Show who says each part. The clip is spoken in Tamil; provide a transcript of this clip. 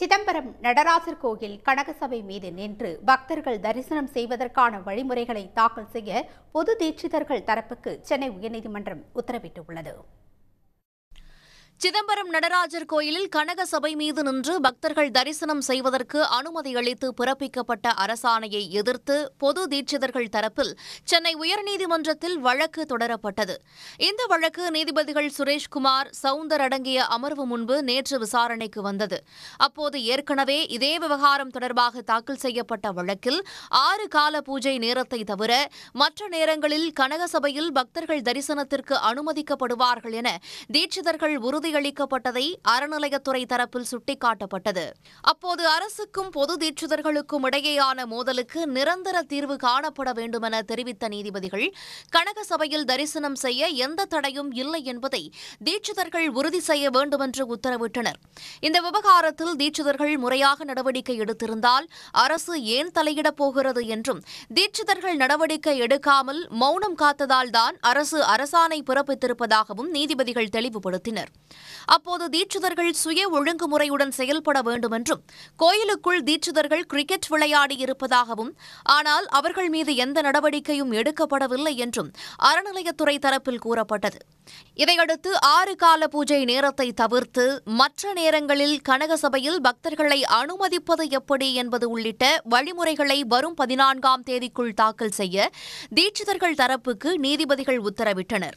Speaker 1: சிதம்பரம் நடராசர் கோயில் கனகசபை மீது நின்று பக்தர்கள் தரிசனம் செய்வதற்கான வழிமுறைகளை தாக்கல் செய்ய பொது தீட்சிதர்கள் தரப்புக்கு சென்னை உயர்நீதிமன்றம் உத்தரவிட்டுள்ளது சிதம்பரம் நடராஜர் கோயிலில் கனக சபை மீது நின்று பக்தர்கள் தரிசனம் செய்வதற்கு அனுமதி அளித்து பிறப்பிக்கப்பட்ட அரசாணையை எதிர்த்து பொது தீட்சிதர்கள் தரப்பில் சென்னை உயர்நீதிமன்றத்தில் வழக்கு தொடரப்பட்டது இந்த வழக்கு நீதிபதிகள் சுரேஷ்குமார் சவுந்தர் அடங்கிய அமர்வு முன்பு நேற்று விசாரணைக்கு வந்தது அப்போது ஏற்கனவே இதே விவகாரம் தொடர்பாக தாக்கல் செய்யப்பட்ட வழக்கில் ஆறு கால பூஜை நேரத்தை தவிர மற்ற நேரங்களில் கனகசபையில் பக்தர்கள் தரிசனத்திற்கு அனுமதிக்கப்படுவார்கள் என தீட்சிதர்கள் உறுதி அனுமதியளிக்கப்பட்டதை அறநிலையத்துறை தரப்பில் சுட்டிக்காட்டப்பட்டது அப்போது அரசுக்கும் பொது தீட்சிதர்களுக்கும் இடையேயான மோதலுக்கு நிரந்தர தீர்வு காணப்பட என தெரிவித்த நீதிபதிகள் கனக சபையில் தரிசனம் செய்ய எந்த தடையும் இல்லை என்பதை தீட்சிதர்கள் உறுதி செய்ய வேண்டுமென்று உத்தரவிட்டனர் இந்த விவகாரத்தில் தீட்சிதர்கள் முறையாக நடவடிக்கை எடுத்திருந்தால் அரசு ஏன் தலையிடப் போகிறது என்றும் தீட்சிதர்கள் நடவடிக்கை எடுக்காமல் மௌனம் காத்ததால்தான் அரசு அரசாணை பிறப்பித்திருப்பதாகவும் நீதிபதிகள் தெளிவுபடுத்தினர் அப்போது தீட்சிதர்கள் சுய ஒழுங்குமுறையுடன் செயல்பட வேண்டும் என்றும் கோயிலுக்குள் தீட்சிதர்கள் கிரிக்கெட் விளையாடி இருப்பதாகவும் ஆனால் அவர்கள் மீது எந்த நடவடிக்கையும் எடுக்கப்படவில்லை என்றும் அறநிலையத்துறை தரப்பில் கூறப்பட்டது இதையடுத்து ஆறு கால பூஜை நேரத்தை தவிர்த்து மற்ற நேரங்களில் கனகசபையில் பக்தர்களை அனுமதிப்பது எப்படி என்பது உள்ளிட்ட வழிமுறைகளை வரும் பதினான்காம் தேதிக்குள் தாக்கல் செய்ய தீட்சிதர்கள் தரப்புக்கு நீதிபதிகள் உத்தரவிட்டனர்